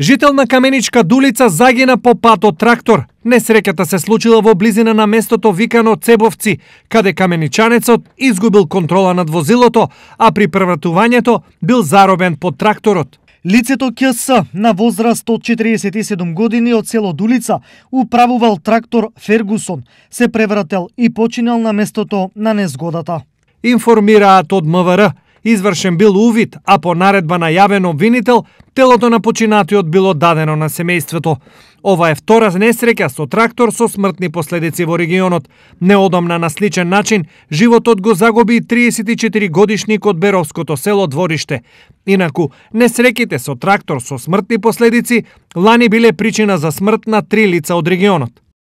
Жител на Каменичка дулица загина по пат од трактор. Несреќата се случила во близина на местото викано Цебовци, каде каменичанецот изгубил контрола над возилото, а при превратувањето бил заробен под тракторот. Лицето КС на возраст од 47 години од село Дулица управувал трактор Фергусон, се преврател и починал на местото на незгодата. Информираат од МВР, извршен бил увид, а по наредба на јавен обвинител Телото на починатиот било дадено на семејството. Ова е втора несреќа со трактор со смртни последици во регионот. Неодамна на сличен начин, животот го загуби 34 годишник од Беровското село Двориште. Инаку, несреќите со трактор со смртни последици лани биле причина за смрт на три лица од регионот.